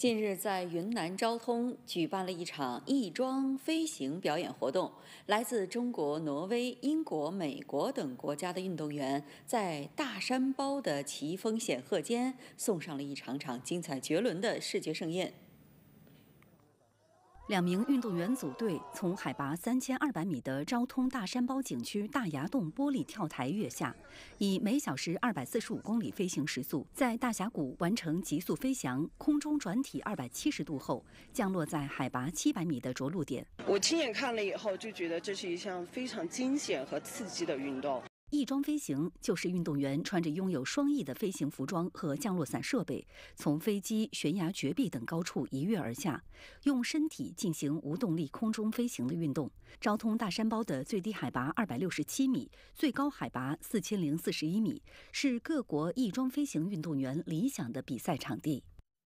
近日，在云南昭通举办了一场翼装飞行表演活动。来自中国、挪威、英国、美国等国家的运动员，在大山包的奇峰险壑间，送上了一场场精彩绝伦的视觉盛宴。两名运动员组队从海拔三千二百米的昭通大山包景区大崖洞玻璃跳台跃下，以每小时二百四十五公里飞行时速，在大峡谷完成急速飞翔、空中转体二百七十度后，降落在海拔七百米的着陆点。我亲眼看了以后，就觉得这是一项非常惊险和刺激的运动。翼装飞行就是运动员穿着拥有双翼的飞行服装和降落伞设备，从飞机、悬崖、绝壁等高处一跃而下，用身体进行无动力空中飞行的运动。昭通大山包的最低海拔二百六十七米，最高海拔四千零四十一米，是各国翼装飞行运动员理想的比赛场地。